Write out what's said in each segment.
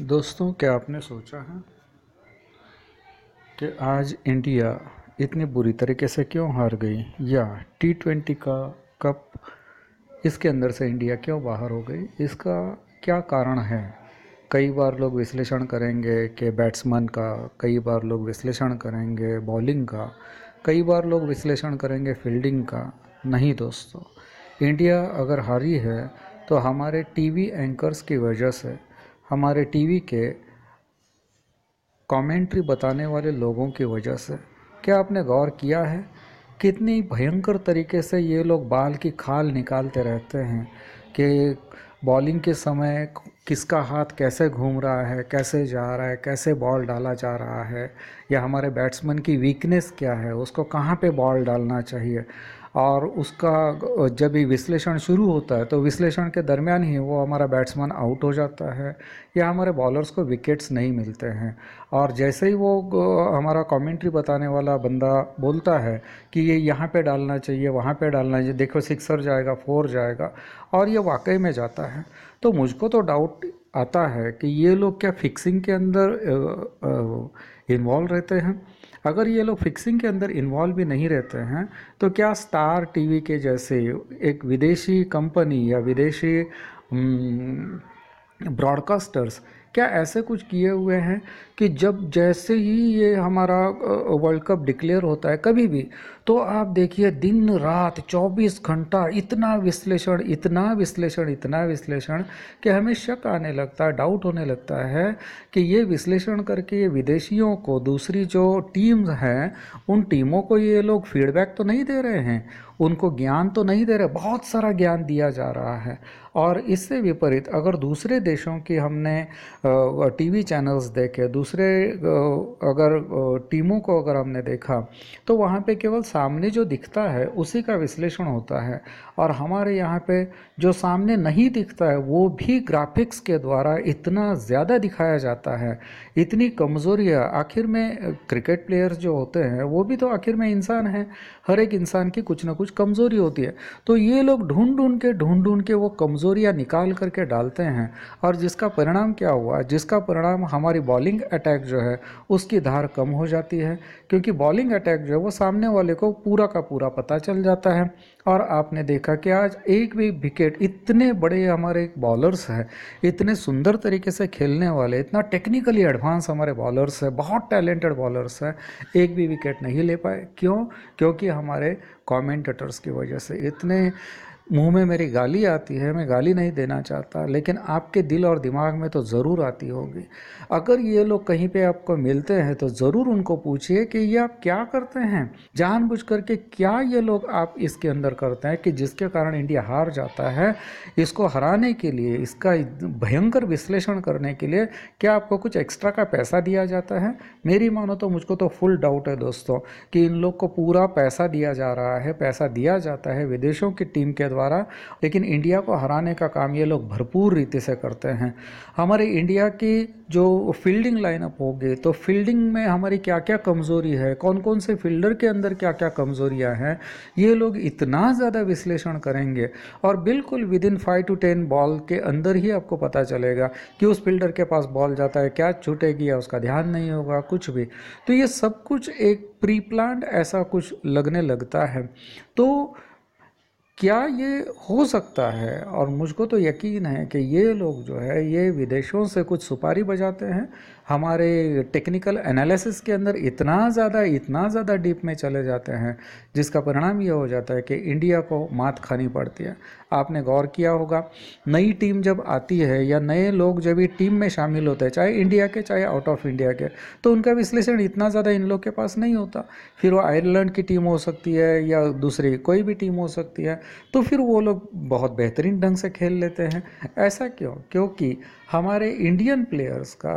दोस्तों क्या आपने सोचा है कि आज इंडिया इतनी बुरी तरीके से क्यों हार गई या टी ट्वेंटी का कप इसके अंदर से इंडिया क्यों बाहर हो गई इसका क्या कारण है कई बार लोग विश्लेषण करेंगे कि बैट्समैन का कई बार लोग विश्लेषण करेंगे बॉलिंग का कई बार लोग विश्लेषण करेंगे फील्डिंग का नहीं दोस्तों इंडिया अगर हारी है तो हमारे टीवी एंकर्स की वजह से हमारे टीवी के कमेंट्री बताने वाले लोगों की वजह से क्या आपने गौर किया है कितनी भयंकर तरीके से ये लोग बाल की खाल निकालते रहते हैं कि बॉलिंग के समय किसका हाथ कैसे घूम रहा है कैसे जा रहा है कैसे बॉल डाला जा रहा है या हमारे बैट्समैन की वीकनेस क्या है उसको कहाँ पे बॉल डालना चाहिए और उसका जब भी विश्लेषण शुरू होता है तो विश्लेषण के दरमियान ही वो हमारा बैट्समैन आउट हो जाता है या हमारे बॉलर्स को विकेट्स नहीं मिलते हैं और जैसे ही वो हमारा कमेंट्री बताने वाला बंदा बोलता है कि ये यहाँ पे डालना चाहिए वहाँ पे डालना चाहिए देखो सिक्सर जाएगा फोर जाएगा और ये वाकई में जाता है तो मुझको तो डाउट आता है कि ये लोग क्या फिक्सिंग के अंदर इन्वॉल्व रहते हैं अगर ये लोग फिक्सिंग के अंदर इन्वॉल्व भी नहीं रहते हैं तो क्या स्टार टीवी के जैसे एक विदेशी कंपनी या विदेशी ब्रॉडकास्टर्स हम्म, क्या ऐसे कुछ किए हुए हैं कि जब जैसे ही ये हमारा वर्ल्ड कप डिक्लेयर होता है कभी भी तो आप देखिए दिन रात 24 घंटा इतना विश्लेषण इतना विश्लेषण इतना विश्लेषण कि हमें शक आने लगता है डाउट होने लगता है कि ये विश्लेषण करके ये विदेशियों को दूसरी जो टीम्स हैं उन टीमों को ये लोग फीडबैक तो नहीं दे रहे हैं उनको ज्ञान तो नहीं दे रहे बहुत सारा ज्ञान दिया जा रहा है और इससे विपरीत अगर दूसरे देशों की हमने टीवी चैनल्स देखे दूसरे अगर टीमों को अगर हमने देखा तो वहाँ पे केवल सामने जो दिखता है उसी का विश्लेषण होता है और हमारे यहाँ पे जो सामने नहीं दिखता है वो भी ग्राफिक्स के द्वारा इतना ज़्यादा दिखाया जाता है इतनी कमज़ोरियाँ आखिर में क्रिकेट प्लेयर्स जो होते हैं वो भी तो आखिर में इंसान हैं हर एक इंसान की कुछ ना कुछ कमज़ोरी होती है तो ये लोग ढूंढ ढूंढ के ढूंढ ढूंढ के वो कमज़ोरियाँ निकाल करके डालते हैं और जिसका परिणाम क्या हुआ हुआ है जिसका परिणाम हमारी बॉलिंग अटैक जो है उसकी धार कम हो जाती है क्योंकि बॉलिंग अटैक जो है वो सामने वाले को पूरा का पूरा पता चल जाता है और आपने देखा कि आज एक भी विकेट इतने बड़े हमारे बॉलर्स हैं इतने सुंदर तरीके से खेलने वाले इतना टेक्निकली एडवांस हमारे बॉलर्स हैं बहुत टैलेंटेड बॉलर्स हैं एक भी विकेट नहीं ले पाए क्यों क्योंकि हमारे कॉमेंटेटर्स की वजह से इतने मुंह में मेरी गाली आती है मैं गाली नहीं देना चाहता लेकिन आपके दिल और दिमाग में तो ज़रूर आती होगी अगर ये लोग कहीं पे आपको मिलते हैं तो ज़रूर उनको पूछिए कि ये आप क्या करते हैं जानबूझ करके क्या ये लोग आप इसके अंदर करते हैं कि जिसके कारण इंडिया हार जाता है इसको हराने के लिए इसका भयंकर विश्लेषण करने के लिए क्या आपको कुछ एक्स्ट्रा का पैसा दिया जाता है मेरी मानो तो मुझको तो फुल डाउट है दोस्तों कि इन लोग को पूरा पैसा दिया जा रहा है पैसा दिया जाता है विदेशों की टीम के द्वारा लेकिन इंडिया को हराने का काम ये लोग भरपूर रीति से करते हैं हमारे इंडिया की जो फील्डिंग लाइनअप होगी तो फील्डिंग में हमारी क्या क्या कमज़ोरी है कौन कौन से फील्डर के अंदर क्या क्या कमज़ोरियाँ हैं ये लोग इतना ज़्यादा विश्लेषण करेंगे और बिल्कुल within five to ten ball के अंदर ही आपको पता चलेगा कि उस फील्डर के पास बॉल जाता है क्या छूटेगी या उसका ध्यान नहीं होगा कुछ भी तो ये सब कुछ एक प्री प्लान ऐसा कुछ लगने लगता है तो क्या ये हो सकता है और मुझको तो यकीन है कि ये लोग जो है ये विदेशों से कुछ सुपारी बजाते हैं हमारे टेक्निकल एनालिसिस के अंदर इतना ज़्यादा इतना ज़्यादा डीप में चले जाते हैं जिसका परिणाम यह हो जाता है कि इंडिया को मात खानी पड़ती है आपने गौर किया होगा नई टीम जब आती है या नए लोग जब भी टीम में शामिल होते हैं चाहे इंडिया के चाहे आउट ऑफ इंडिया के तो उनका विश्लेषण इतना ज़्यादा इन लोग के पास नहीं होता फिर वो आयरलैंड की टीम हो सकती है या दूसरी कोई भी टीम हो सकती है तो फिर वो लोग बहुत बेहतरीन ढंग से खेल लेते हैं ऐसा क्यों क्योंकि हमारे इंडियन प्लेयर्स का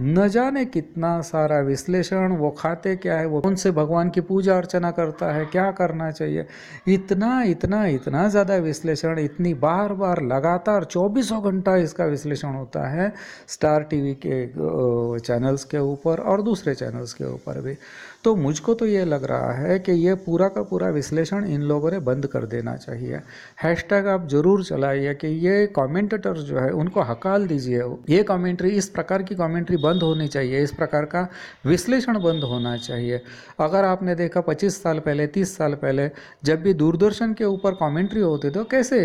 न जाने कितना सारा विश्लेषण वो खाते क्या है वो कौन से भगवान की पूजा अर्चना करता है क्या करना चाहिए इतना इतना इतना ज़्यादा विश्लेषण इतनी बार बार लगातार चौबीसों घंटा इसका विश्लेषण होता है स्टार टीवी के चैनल्स के ऊपर और दूसरे चैनल्स के ऊपर भी तो मुझको तो ये लग रहा है कि ये पूरा का पूरा विश्लेषण इन लोगों ने बंद कर देना चाहिए हैशटैग आप जरूर चलाइए कि ये कॉमेंटेटर जो है उनको हकाल दीजिए ये कमेंट्री इस प्रकार की कमेंट्री बंद होनी चाहिए इस प्रकार का विश्लेषण बंद होना चाहिए अगर आपने देखा पच्चीस साल पहले तीस साल पहले जब भी दूरदर्शन के ऊपर कॉमेंट्री होती तो कैसे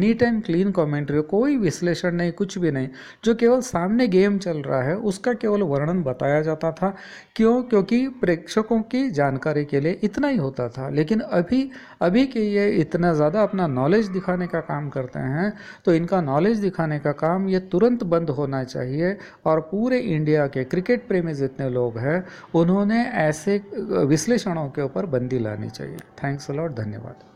नीट एंड क्लीन हो कोई विश्लेषण नहीं कुछ भी नहीं जो केवल सामने गेम चल रहा है उसका केवल वर्णन बताया जाता था क्यों क्योंकि प्रेक्षकों की जानकारी के लिए इतना ही होता था लेकिन अभी अभी के ये इतना ज़्यादा अपना नॉलेज दिखाने का काम करते हैं तो इनका नॉलेज दिखाने का काम ये तुरंत बंद होना चाहिए और पूरे इंडिया इंडिया के क्रिकेट प्रेमी जितने लोग हैं उन्होंने ऐसे विश्लेषणों के ऊपर बंदी लानी चाहिए थैंक्स अलॉट धन्यवाद